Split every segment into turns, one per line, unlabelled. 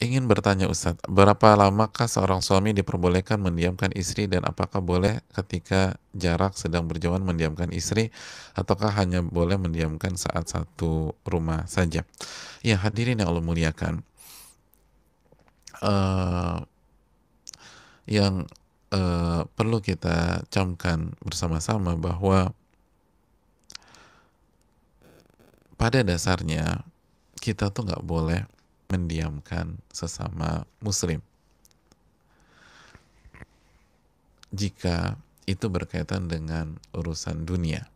ingin bertanya Ustadz, berapa lamakah seorang suami diperbolehkan mendiamkan istri dan apakah boleh ketika jarak sedang berjauhan mendiamkan istri ataukah hanya boleh mendiamkan saat satu rumah saja? Ya hadirin yang Allah muliakan, uh, yang uh, perlu kita camkan bersama-sama bahwa pada dasarnya kita tuh nggak boleh mendiamkan sesama muslim. Jika itu berkaitan dengan urusan dunia.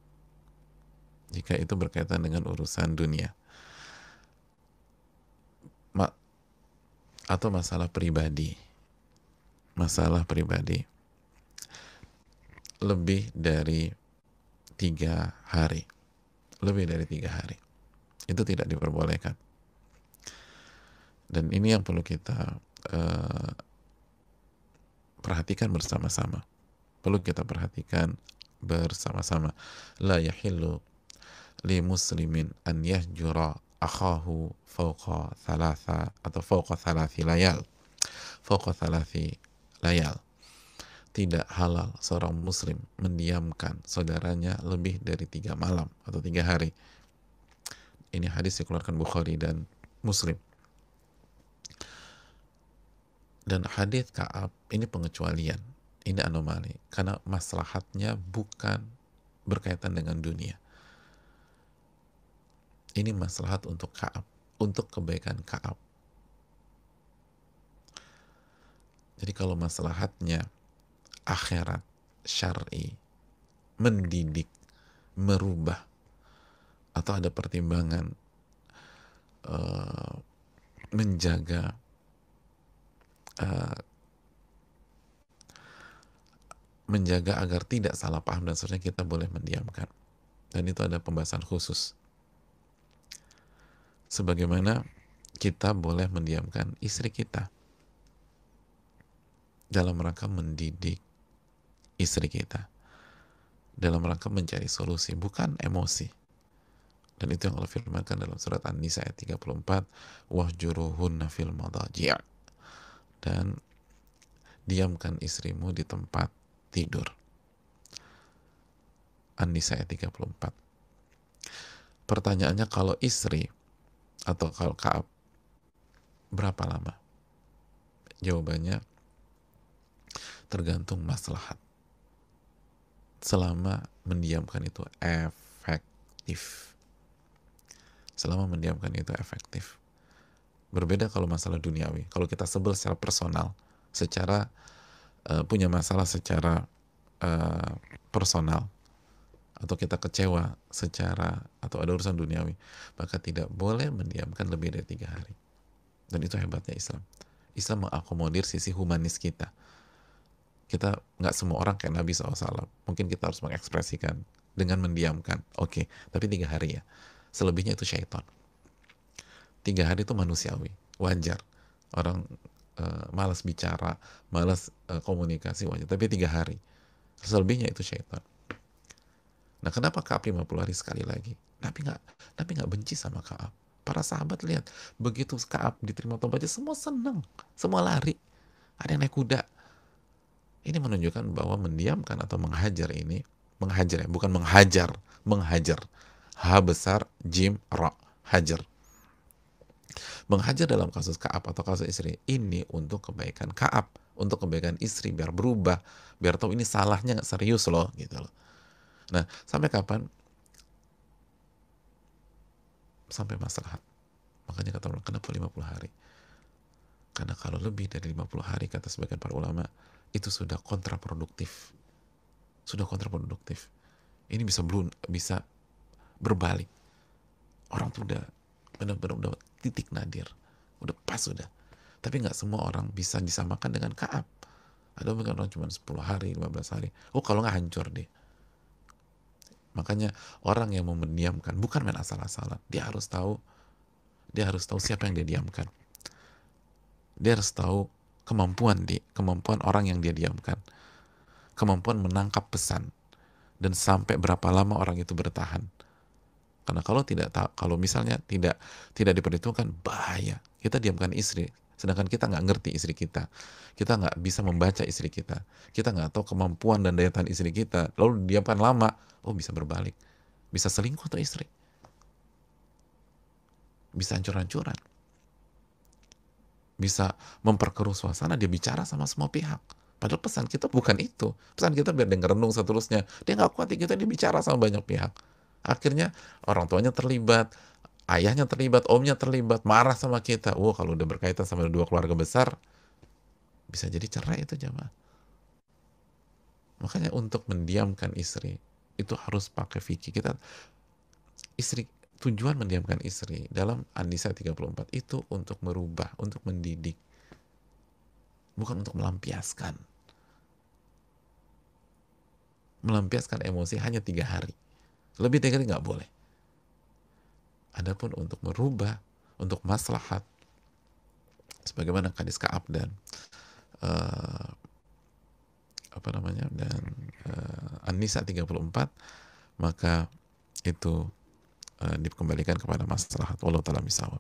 Jika itu berkaitan dengan urusan dunia. Ma atau masalah pribadi. Masalah pribadi. Lebih dari tiga hari. Lebih dari tiga hari. Itu tidak diperbolehkan dan ini yang perlu kita uh, perhatikan bersama-sama. Perlu kita perhatikan bersama-sama. La yahillu li muslimin an yahjura akhahu fauqa thalatha atau fauqa thalathi layal. Fauqa thalathi layal. Tidak halal seorang muslim mendiamkan saudaranya lebih dari tiga malam atau tiga hari. Ini hadis dikeluarkan Bukhari dan Muslim dan hadis Kaab ini pengecualian, ini anomali karena maslahatnya bukan berkaitan dengan dunia. Ini maslahat untuk Kaab, untuk kebaikan Kaab. Jadi kalau maslahatnya akhirat syar'i mendidik, merubah atau ada pertimbangan uh, menjaga Eh, menjaga agar tidak salah paham dan seterusnya kita boleh mendiamkan dan itu ada pembahasan khusus sebagaimana kita boleh mendiamkan istri kita dalam rangka mendidik istri kita dalam rangka mencari solusi bukan emosi dan itu yang Allah firmankan dalam surat An-Nisa ayat 34 wahjuruhunna fil madaji' dan diamkan istrimu di tempat tidur. An-Nisa 34. Pertanyaannya kalau istri atau kalau Kaab berapa lama? Jawabannya tergantung maslahat. Selama mendiamkan itu efektif. Selama mendiamkan itu efektif. Berbeda kalau masalah duniawi. Kalau kita sebel secara personal, secara uh, punya masalah secara uh, personal atau kita kecewa secara atau ada urusan duniawi, maka tidak boleh mendiamkan lebih dari tiga hari. Dan itu hebatnya Islam. Islam mengakomodir sisi humanis kita. Kita nggak semua orang kayak Nabi SAW. Mungkin kita harus mengekspresikan dengan mendiamkan. Oke, okay. tapi tiga hari ya. Selebihnya itu syaitan tiga hari itu manusiawi wajar orang uh, malas bicara malas uh, komunikasi wajar tapi tiga hari selebihnya itu syaitan nah kenapa Kaab 50 hari sekali lagi Nabi nggak Nabi nggak benci sama Kaab para sahabat lihat begitu Kaab diterima tobatnya semua senang semua lari ada yang naik kuda ini menunjukkan bahwa mendiamkan atau menghajar ini menghajar ya bukan menghajar menghajar H besar, Jim, Ra, hajar. Menghajar dalam kasus Kaab atau kasus istri ini untuk kebaikan Kaab, untuk kebaikan istri biar berubah, biar tahu ini salahnya nggak serius loh gitu loh. Nah, sampai kapan? Sampai maslahat. Makanya kata orang kenapa 50 hari? Karena kalau lebih dari 50 hari kata sebagian para ulama itu sudah kontraproduktif. Sudah kontraproduktif. Ini bisa belum bisa berbalik. Orang tuh udah benar-benar udah titik nadir udah pas udah tapi nggak semua orang bisa disamakan dengan Kaab ada mungkin orang cuma 10 hari 15 hari oh kalau nggak hancur deh makanya orang yang mau mendiamkan bukan main asal-asalan dia harus tahu dia harus tahu siapa yang dia diamkan dia harus tahu kemampuan dia kemampuan orang yang dia diamkan kemampuan menangkap pesan dan sampai berapa lama orang itu bertahan karena kalau tidak kalau misalnya tidak tidak diperhitungkan bahaya. Kita diamkan istri, sedangkan kita nggak ngerti istri kita, kita nggak bisa membaca istri kita, kita nggak tahu kemampuan dan daya tahan istri kita. Lalu diamkan lama, oh bisa berbalik, bisa selingkuh tuh istri, bisa hancur-hancuran, bisa memperkeruh suasana. Dia bicara sama semua pihak. Padahal pesan kita bukan itu. Pesan kita biar dia ngerenung seterusnya. Dia nggak kuat, kita dia bicara sama banyak pihak akhirnya orang tuanya terlibat ayahnya terlibat omnya terlibat marah sama kita wah kalau udah berkaitan sama dua keluarga besar bisa jadi cerai itu jamaah makanya untuk mendiamkan istri itu harus pakai fikih kita istri tujuan mendiamkan istri dalam Anisa 34 itu untuk merubah, untuk mendidik. Bukan untuk melampiaskan. Melampiaskan emosi hanya tiga hari. Lebih dari nggak boleh. Adapun untuk merubah, untuk maslahat, sebagaimana Kadis Kaab dan uh, apa namanya dan uh, eh, an puluh 34 maka itu uh, dikembalikan kepada maslahat Allah taala misawab.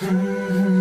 Hmm.